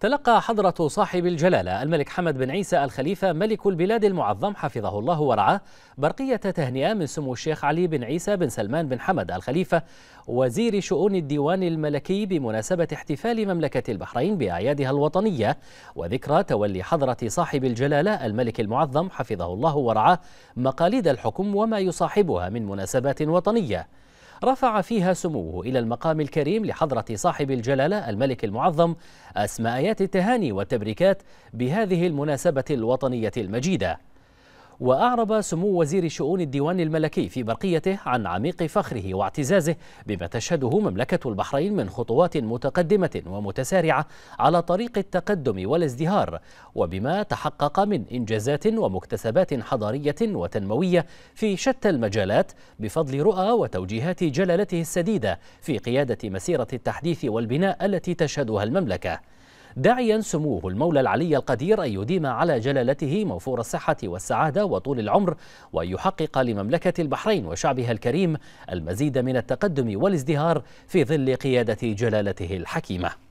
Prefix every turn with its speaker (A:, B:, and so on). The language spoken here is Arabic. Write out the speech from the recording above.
A: تلقى حضرة صاحب الجلالة الملك حمد بن عيسى الخليفة ملك البلاد المعظم حفظه الله ورعاه برقية تهنئة من سمو الشيخ علي بن عيسى بن سلمان بن حمد الخليفة وزير شؤون الديوان الملكي بمناسبة احتفال مملكة البحرين بأعيادها الوطنية وذكرى تولي حضرة صاحب الجلالة الملك المعظم حفظه الله ورعاه مقاليد الحكم وما يصاحبها من مناسبات وطنية رفع فيها سموه إلى المقام الكريم لحضرة صاحب الجلالة الملك المعظم أسماء آيات التهاني والتبريكات بهذه المناسبة الوطنية المجيدة وأعرب سمو وزير شؤون الديوان الملكي في برقيته عن عميق فخره واعتزازه بما تشهده مملكة البحرين من خطوات متقدمة ومتسارعة على طريق التقدم والازدهار وبما تحقق من إنجازات ومكتسبات حضارية وتنموية في شتى المجالات بفضل رؤى وتوجيهات جلالته السديدة في قيادة مسيرة التحديث والبناء التي تشهدها المملكة داعيا سموه المولى العلي القدير أن يديم على جلالته موفور الصحة والسعادة وطول العمر وأن يحقق لمملكة البحرين وشعبها الكريم المزيد من التقدم والازدهار في ظل قيادة جلالته الحكيمة